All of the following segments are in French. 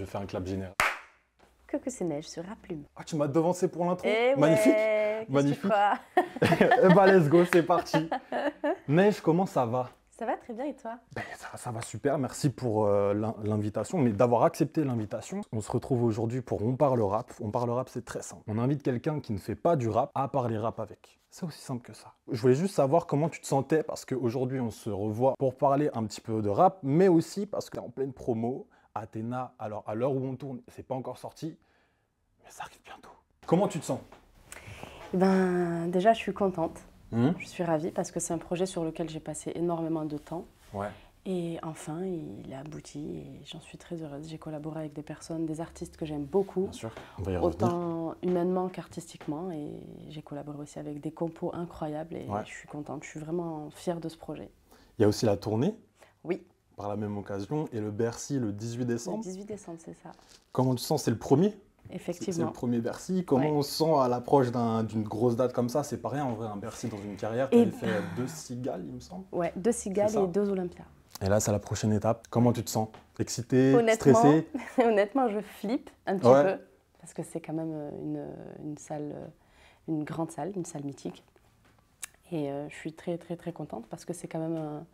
Je fais un clap général. Que que c'est neige sur la Ah, tu m'as devancé pour l'intro eh Magnifique Magnifique bah, let's go, c'est parti Neige, comment ça va Ça va très bien et toi ben, ça, va super, merci pour euh, l'invitation, mais d'avoir accepté l'invitation. On se retrouve aujourd'hui pour On parle rap. On parle rap, c'est très simple. On invite quelqu'un qui ne fait pas du rap à parler rap avec. C'est aussi simple que ça. Je voulais juste savoir comment tu te sentais parce qu'aujourd'hui on se revoit pour parler un petit peu de rap, mais aussi parce que en pleine promo, Athéna, alors à l'heure où on tourne, c'est pas encore sorti, mais ça arrive bientôt. Comment tu te sens eh ben, Déjà, je suis contente. Hmm je suis ravie parce que c'est un projet sur lequel j'ai passé énormément de temps. Et enfin, il a abouti et j'en suis très heureuse. J'ai collaboré avec des personnes, des artistes que j'aime beaucoup, Bien sûr. autant humainement qu'artistiquement. Et j'ai collaboré aussi avec des compos incroyables et je suis contente, je suis vraiment fière de ce projet. Il y a aussi la tournée. Oui par la même occasion et le Bercy le 18 décembre. Le 18 décembre, c'est ça. Comment tu sens C'est le premier Effectivement. C'est le premier Bercy. Comment on se sent à l'approche d'une grosse date comme ça C'est pas rien en vrai, un Bercy dans une carrière. Tu eh fait ben. deux cigales, il me semble. Ouais, deux cigales et deux Olympias. Et là, c'est la prochaine étape. Comment tu te sens Excité Stressé Honnêtement, je flippe un petit peu parce que c'est quand même euh, euh, une, salle, euh, une grande salle, une salle mythique. Et je suis très, très, très contente parce que c'est quand même un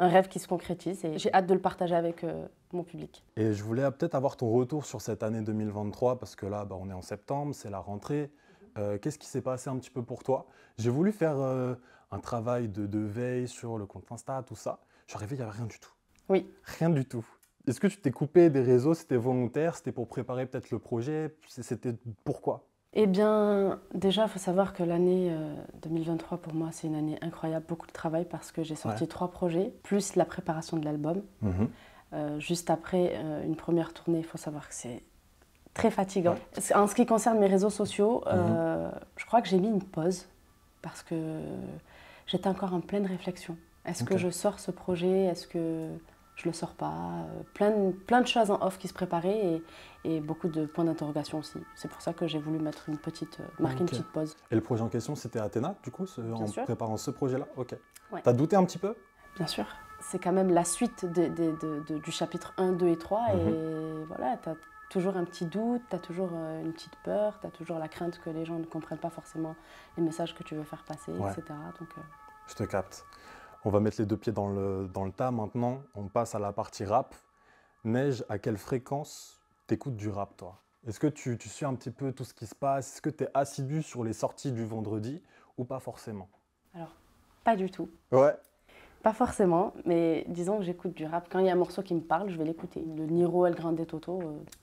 un rêve qui se concrétise et j'ai hâte de le partager avec euh, mon public. Et je voulais peut-être avoir ton retour sur cette année 2023 parce que là, bah, on est en septembre, c'est la rentrée. Euh, qu'est-ce qui s'est passé un petit peu pour toi J'ai voulu faire euh, un travail de, de, veille sur le compte Insta, tout ça. Je suis arrivé, il n'y avait rien du tout. Oui. Rien du tout. Est-ce que tu t'es coupé des réseaux C'était volontaire C'était pour préparer peut-être le projet C'était pourquoi eh bien, déjà, il faut savoir que l'année 2023, euh, pour moi, c'est une année incroyable, beaucoup de travail parce que j'ai sorti trois projets, plus la préparation de l'album. Mhm. Euh, juste après euh, une première tournée, il faut savoir que c'est très fatigant. En ce qui concerne mes réseaux sociaux, mhm. je crois que j'ai mis une pause parce que j'étais encore en pleine réflexion. Est-ce que je sors ce projet Est-ce que je le sors pas. Euh, plein de, plein de choses en off qui se préparaient et, et beaucoup de points d'interrogation aussi. C'est pour ça que j'ai voulu mettre une petite, euh, marquer une petite pause. Et le projet en question, c'était Athéna, du coup, en préparant ce projet-là Ok. Tu T'as douté un petit peu Bien sûr. C'est quand même la suite du chapitre 1, 2 et 3. Et mhm. voilà, t'as toujours un petit doute, tu as toujours euh, une petite peur, tu as toujours la crainte que les gens ne comprennent pas forcément les messages que tu veux faire passer, etc. Donc, Je te capte. On va mettre les deux pieds dans le, dans le tas maintenant. On passe à la partie rap. Neige, à quelle fréquence t'écoutes du rap, toi Est-ce que tu, tu, suis un petit peu tout ce qui se passe Est-ce que tu es assidu sur les sorties du vendredi ou pas forcément Alors, pas du tout. Ouais. Pas forcément, mais disons que j'écoute du rap. Quand il y a un morceau qui me parle, je vais l'écouter. Le Niro El Grande Toto,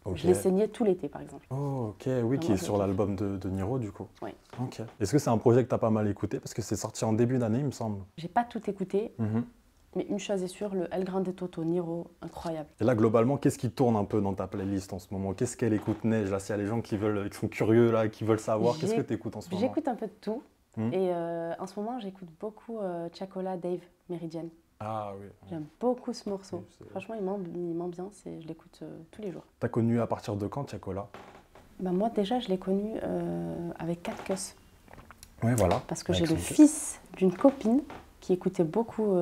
euh, je l'ai saigné tout l'été par exemple. Oh, ok, oui, qui est sur l'album de, Niro du coup. Oui. Ok. Est-ce que c'est un projet que tu as pas mal écouté Parce que c'est sorti en début d'année, il me semble. J'ai pas tout écouté. Mhm. Mais une chose est sûre, le El Grande Toto, Niro, incroyable. Et là, globalement, qu'est-ce qui tourne un peu dans ta playlist en ce moment Qu'est-ce qu'elle écoute Neige Là, s'il y a les gens qui, veulent, qui sont curieux, là, qui veulent savoir, qu'est-ce que tu écoutes en ce moment J'écoute un peu de tout. Mm. Et euh, en ce moment, j'écoute beaucoup euh, Chacola Dave Meridian. Ah oui. J'aime beaucoup ce morceau. Franchement, il m'ambiance et je l'écoute euh, tous les jours. T'as connu à partir de quand Chacola ben, bah, Moi, déjà, je l'ai connu euh, avec 4 Catcus. Oui, voilà. Parce que j'ai le fils d'une copine qui écoutait beaucoup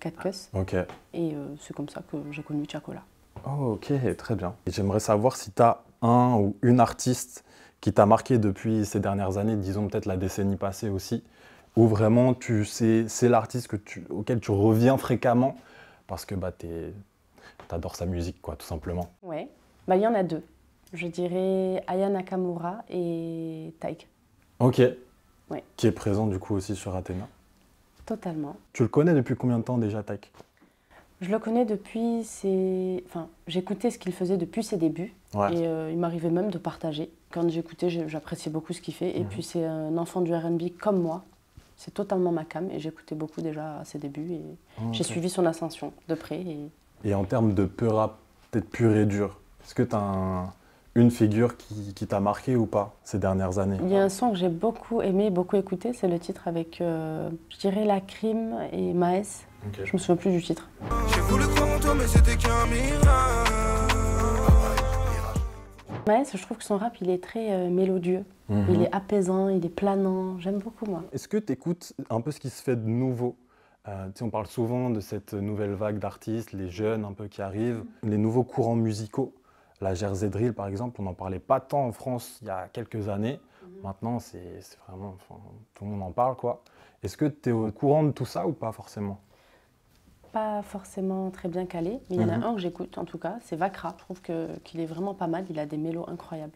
4 Ah, ok. Et c'est comme ça que j'ai connu Chacola. Oh, ok, très bien. Et j'aimerais savoir si tu as un ou une artiste qui t'a marqué depuis ces dernières années, disons peut-être la décennie passée aussi, ou vraiment tu sais, c'est l'artiste auquel tu reviens fréquemment parce que bah, t'adores sa musique, quoi, tout simplement Oui, bah, il y en a deux. Je dirais Aya Nakamura et Taik. Ok. Qui est présent du coup aussi sur Athéna. Totalement. Tu le connais depuis combien de temps déjà, Taik Je le connais depuis ses... Enfin, j'écoutais ce qu'il faisait depuis ses débuts. Et euh, il m'arrivait même de partager. Quand j'écoutais, j'appréciais beaucoup ce qu'il fait. Et mhm. puis c'est un enfant du RB comme moi. C'est totalement ma cam et j'écoutais beaucoup déjà à ses débuts. Et ah, j'ai suivi son ascension de près. Et, en termes de peur rap, peut-être pur et dur, est-ce que tu as une figure qui, t'a marqué ou pas ces dernières années Il y a un son que j'ai beaucoup aimé, beaucoup écouté, c'est le titre avec, euh, je dirais, La Crime et Maes. Je me souviens plus du titre. voulu mais c'était Maes, je trouve que son rap, il est très euh, mélodieux. Mhm. Il est apaisant, il est planant. J'aime beaucoup, moi. Est-ce que tu écoutes un peu ce qui se fait de nouveau euh, on parle souvent de cette nouvelle vague d'artistes, les jeunes un peu qui arrivent, mhm. les nouveaux courants musicaux. La Jersey Drill, par exemple, on n'en parlait pas tant en France il y a quelques années. Mhm. Maintenant, c'est vraiment. tout le monde en parle, quoi. Est-ce que tu es au courant de tout ça ou pas forcément pas forcément très bien calé, mais il y en a mhm. un que j'écoute en tout cas, c'est Vakra. Je trouve qu'il est vraiment pas mal, il a des mélos incroyables.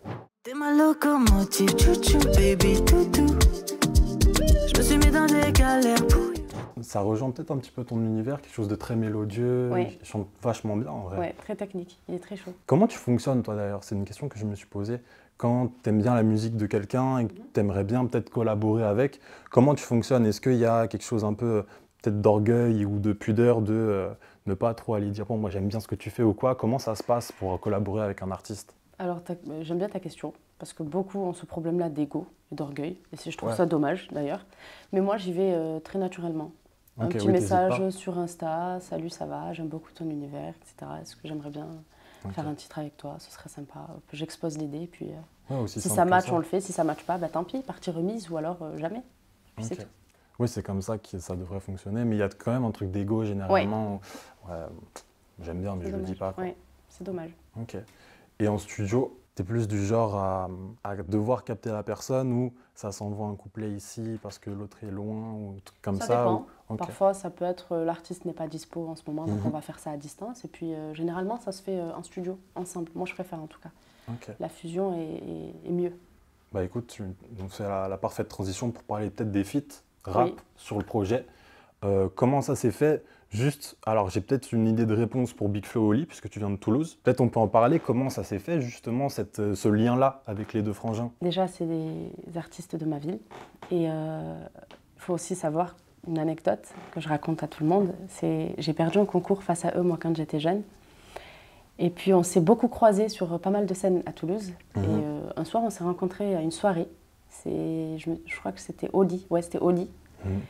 ça rejoint peut-être un petit peu ton univers, quelque chose de très mélodieux, il chante vachement bien en vrai. Ouais, très technique, il est très chaud. Comment tu fonctionnes toi d'ailleurs C'est une question que je me suis posée. Quand tu aimes bien la musique de quelqu'un et que tu aimerais bien peut-être collaborer avec, comment tu fonctionnes Est-ce qu'il y a quelque chose un peu d'orgueil ou de pudeur de euh, ne pas trop aller dire bon moi j'aime bien ce que tu fais ou quoi Comment ça se passe pour collaborer avec un artiste Alors euh, j'aime bien ta question parce que beaucoup ont ce problème-là d'ego et d'orgueil et si je trouve ça dommage d'ailleurs. Mais moi j'y vais euh, très naturellement. un petit message sur Insta, salut ça va, j'aime beaucoup ton univers, etc. Est-ce que j'aimerais bien faire un titre avec toi Ce serait sympa. J'expose l'idée puis si ça match on le fait, si ça match pas bah tant pis, partie remise ou alors jamais. c'est tout oui, c'est comme ça que ça devrait fonctionner, mais il y a quand même un truc d'ego généralement. J'aime bien, mais je ne le dis pas. c'est dommage. Ok. Et en studio, tu es plus du genre à, devoir capter la personne ou ça s'envoie un couplet ici parce que l'autre est loin ou comme ça, ça dépend. Parfois, ça peut être euh, l'artiste n'est pas dispo en ce moment, donc on mhm. va faire ça à distance. Et puis, euh, généralement, ça se fait euh, en studio, ensemble. Moi, je préfère en tout cas. La fusion est, mieux. Bah écoute, c'est la, la, parfaite transition pour parler peut-être des feats rap sur le projet. Euh, comment ça s'est fait Juste, alors j'ai peut-être une idée de réponse pour Big Flow Oli, puisque tu viens de Toulouse. Peut-être on peut en parler, comment ça s'est fait justement cette, euh, ce lien-là avec les deux frangins Déjà, c'est des artistes de ma ville. Et il euh, faut aussi savoir une anecdote que je raconte à tout le monde. C'est j'ai perdu un concours face à eux, moi, quand j'étais jeune. Et puis on s'est beaucoup croisés sur pas mal de scènes à Toulouse. Mm-hmm. Et un soir, on s'est rencontrés à une soirée je, crois que c'était Audi. Ouais, c'était Audi. Mhm.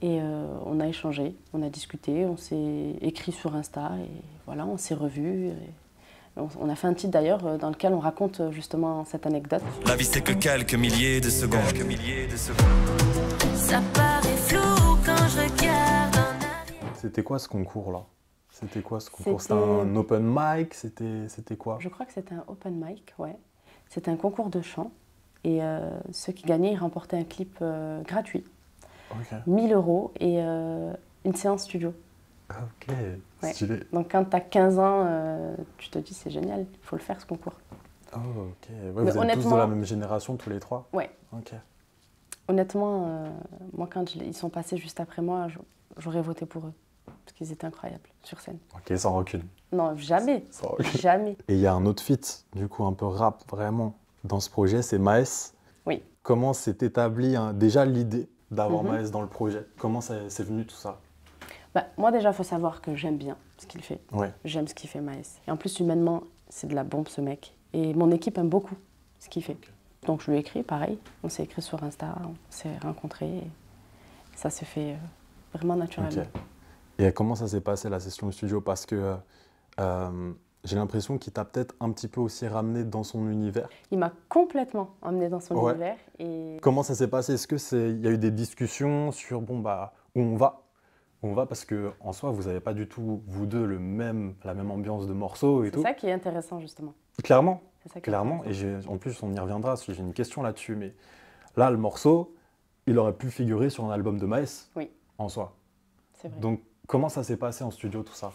Et euh, on a échangé, on a discuté, on s'est écrit sur Insta et voilà, on s'est revus. On, on a fait un titre d'ailleurs euh, dans lequel on raconte euh, justement cette anecdote. La vie c'est que quelques milliers de secondes. Quelques milliers de secondes. Ça paraît flou quand je regarde. En... C'était quoi ce concours là C'était quoi ce concours C'était un open mic C'était c'était quoi Je crois que c'était un open mic, ouais. C'était un concours de chant. Et euh, ceux qui gagnaient, ils remportaient un clip euh, gratuit. 1000 euros et euh, une séance studio. Ah, ok, Donc quand tu as 15 ans, tu te dis c'est génial, il faut le faire ce concours. Ah ok. vous êtes tous de la même génération, tous les trois Oui. Ok. Honnêtement, moi quand ils sont passés juste après moi, j'aurais voté pour eux. Parce qu'ils étaient incroyables sur scène. Ok, sans recul. Non, jamais. Jamais. Et il y a un autre fit, du coup, un peu rap, vraiment dans ce projet, c'est Maes. Oui. Comment s'est établie hein, déjà l'idée d'avoir mhm. Maes dans le projet Comment c'est venu tout ça bah, Moi déjà, il faut savoir que j'aime bien ce qu'il fait. Ouais. J'aime ce qu'il fait Maes. Et en plus, humainement, c'est de la bombe ce mec. Et mon équipe aime beaucoup ce qu'il fait. Donc je lui ai écrit, pareil. On s'est écrit sur Insta, on s'est rencontrés. ça s'est fait euh, vraiment naturellement. Et comment ça s'est passé la session de studio Parce que euh, euh, j'ai l'impression qu'il t'a peut-être un petit peu aussi ramené dans son univers. Il m'a complètement emmené dans son univers. Et... Comment ça s'est passé Est-ce que c'est, il y a eu des discussions sur bon bah où on va on va parce que en soi vous n'avez pas du tout vous deux le même la même ambiance de morceaux et tout. C'est ça qui est intéressant justement. Clairement. clairement. Et en plus on y reviendra. si J'ai une question là-dessus, mais là le morceau, il aurait pu figurer sur un album de Maes. Oui. En soi. C'est vrai. Donc comment ça s'est passé en studio tout ça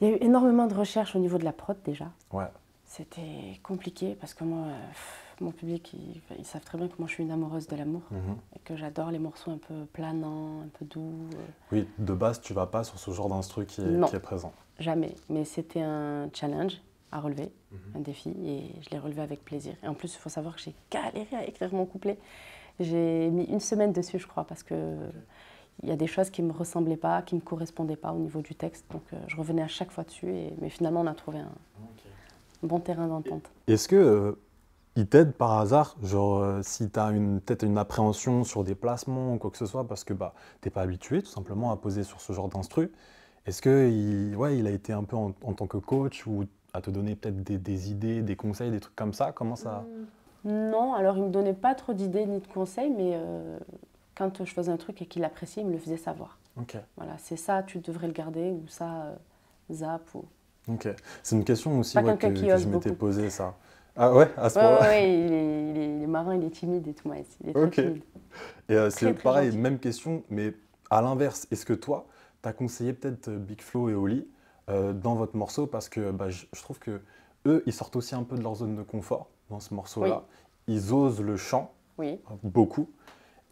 il y a eu énormément de recherches au niveau de la prod déjà. Ouais. C'était compliqué parce que moi, mon public, ils, savent très bien que moi je suis une amoureuse de l'amour mhm. et que j'adore les morceaux un peu planants, un peu doux. Euh. Oui, de base, tu vas pas sur ce genre d'instru qui, est présent. Jamais, mais c'était un challenge à relever, mhm. un défi, et je l'ai relevé avec plaisir. Et en plus, il faut savoir que j'ai galéré à écrire mon couplet. J'ai mis une semaine dessus, je crois, parce que il y a des choses qui ne me ressemblaient pas, qui ne me correspondaient pas au niveau du texte. Donc euh, je revenais à chaque fois dessus, et, mais finalement on a trouvé un bon terrain d'entente. Est-ce que euh, il t'aide par hasard, genre euh, si tu as peut-être une appréhension sur des placements ou quoi que ce soit, parce que bah, tu n'es pas habitué tout simplement à poser sur ce genre d'instru, est-ce qu'il ouais, il a été un peu en, tant que coach ou à te donner peut-être des, idées, des conseils, des trucs comme ça Comment ça... Hmm. Non, alors il ne me donnait pas trop d'idées ni de conseils, mais quand je faisais un truc et qu'il appréciait, il me le faisait savoir. Voilà, c'est ça, tu devrais le garder ou ça, euh, zap. C'est une question aussi que, je m'étais posée, ça. Ah ouais, à ce moment ouais, il, est, marrant, il, est timide et tout, moi. Il est euh, c'est pareil, même question, mais à l'inverse. Est-ce que toi, tu as conseillé peut-être euh, Big Flo et Oli dans votre morceau Parce que bah, je, trouve que eux, ils sortent aussi un peu de leur zone de confort dans ce morceau-là. Ils osent le chant, oui. beaucoup.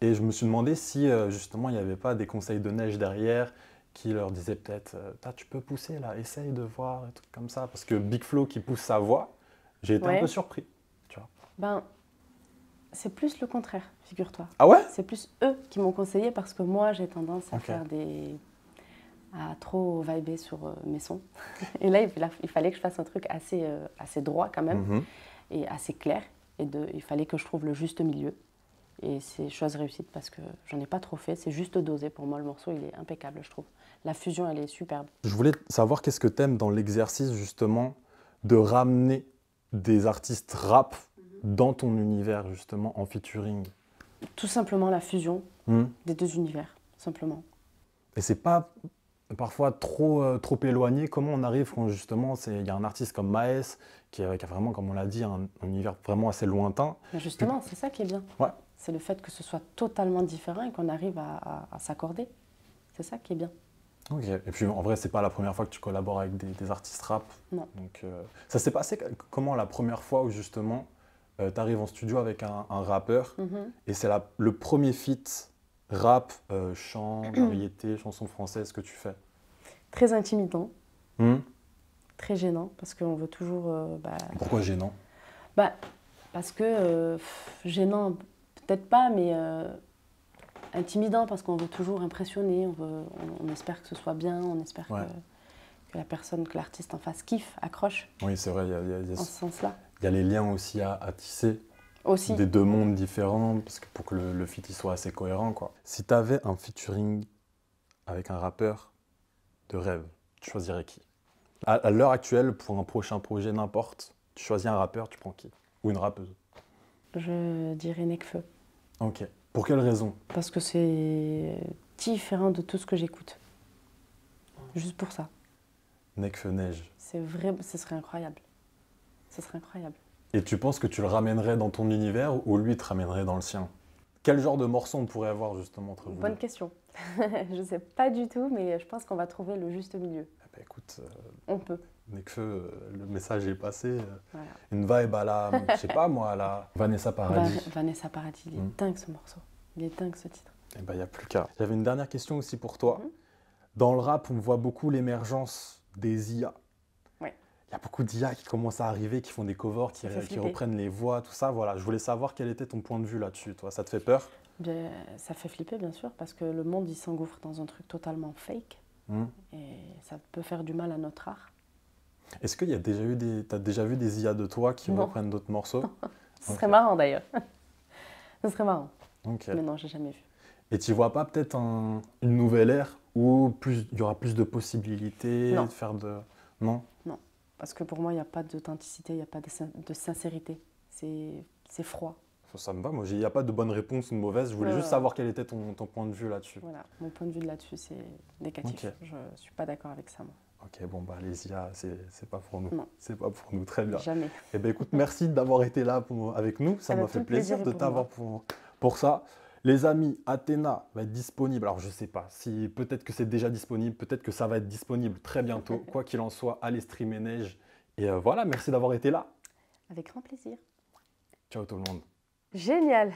Et je me suis demandé si euh, justement il n'y avait pas des conseils de neige derrière qui leur disaient peut-être euh, tu peux pousser là, essaye de voir, et tout comme ça. Parce que Big Flo qui pousse sa voix, j'ai été un peu surpris. Tu vois. Ben, c'est plus le contraire, figure-toi. Ah ouais C'est plus eux qui m'ont conseillé parce que moi j'ai tendance à faire des. à trop vibrer sur euh, mes sons. et là, il fallait que je fasse un truc assez, assez droit quand même mhm. et assez clair. Et de, il fallait que je trouve le juste milieu. Et c'est chose réussite parce que j'en ai pas trop fait, c'est juste dosé. Pour moi, le morceau, il est impeccable, je trouve. La fusion, elle est superbe. Je voulais savoir qu'est-ce que t'aimes dans l'exercice, justement, de ramener des artistes rap mhm. dans ton univers, justement, en featuring Tout simplement la fusion hmm. des deux univers, simplement. Et c'est pas parfois trop, euh, trop éloigné. Comment on arrive quand justement il y a un artiste comme Maes qui, euh, a vraiment, comme on l'a dit, un, univers vraiment assez lointain. justement, c'est ça qui est bien. Ouais c'est le fait que ce soit totalement différent et qu'on arrive à, s'accorder. C'est ça qui est bien. et puis en vrai, c'est pas la première fois que tu collabores avec des, artistes rap. Non. Donc, euh, ça s'est passé comment la première fois où justement euh, tu arrives en studio avec un, rappeur mhm. et c'est le premier feat rap, euh, chant, variété, chanson française que tu fais Très intimidant, hmm? très gênant parce qu'on veut toujours. Bah, Pourquoi gênant bah, Parce que gênant, peut-être pas, mais euh, intimidant parce qu'on veut toujours impressionner, on, veut, on, espère que ce soit bien, on espère que, la personne, que l'artiste en face kiffe, accroche. Oui, c'est vrai, il y a, Il y a les liens aussi à, tisser. Aussi. Des deux mondes différents parce que pour que le, feat soit assez cohérent. Quoi. Si tu avais un featuring avec un rappeur de rêve, tu choisirais qui à, à l'heure actuelle, pour un prochain projet, n'importe, tu choisis un rappeur, tu prends qui Ou une rappeuse je dirais Necfeu. Ok. Pour quelle raison Parce que c'est différent de tout ce que j'écoute. Juste pour ça. Necfeu Neige. C'est vrai, ce serait incroyable. Ce serait incroyable. Et tu penses que tu le ramènerais dans ton univers ou lui te ramènerait dans le sien Quel genre de morceau on pourrait avoir justement entre vous Bonne question. je ne sais pas du tout, mais je pense qu'on va trouver le juste milieu. Ah bah écoute. Euh, on peut mais que euh, le message est passé. Euh, une vibe à la, je sais pas moi, à la Vanessa Paradis. Vanessa Paradis, il est hmm. dingue ce morceau. Il est dingue ce titre. Et eh ben, il n'y a plus qu'à. J'avais une dernière question aussi pour toi. Hmm. Dans le rap, on voit beaucoup l'émergence des IA. Il y a beaucoup d'IA qui commencent à arriver, qui font des covers, qui, reprennent les voix, tout ça. Voilà, je voulais savoir quel était ton point de vue là-dessus. Toi, ça te fait peur ben, Ça fait flipper, bien sûr, parce que le monde, il s'engouffre dans un truc totalement fake. Hmm. Et ça peut faire du mal à notre art. Est-ce qu'il y a déjà eu des, déjà vu des IA de toi qui non. reprennent d'autres morceaux Ce serait marrant d'ailleurs. Ce serait marrant. Mais non, j'ai jamais vu. Et tu vois pas peut-être une nouvelle ère où plus, il y aura plus de possibilités de faire de non Non, parce que pour moi il n'y a pas d'authenticité, il n'y a pas de, sincérité. C'est froid. Ça, me va, moi il n'y a pas de bonne réponse ou de mauvaise. Je voulais juste savoir quel était ton, point de vue là-dessus. Voilà, mon point de vue là-dessus c'est négatif. Je Je suis pas d'accord avec ça moi. Ok, bon, bah, les IA, c'est pas pour nous. C'est pas pour nous. Très bien. Jamais. Eh bien, écoute, merci d'avoir été là avec nous. Ça m'a fait plaisir, de t'avoir pour, pour ça. Les amis, Athéna va être disponible. Alors, je ne sais pas si peut-être que c'est déjà disponible, peut-être que ça va être disponible très bientôt. Quoi qu'il en soit, allez streamer Neige. Et euh, voilà, merci d'avoir été là. Avec grand plaisir. Ciao tout le monde. Génial.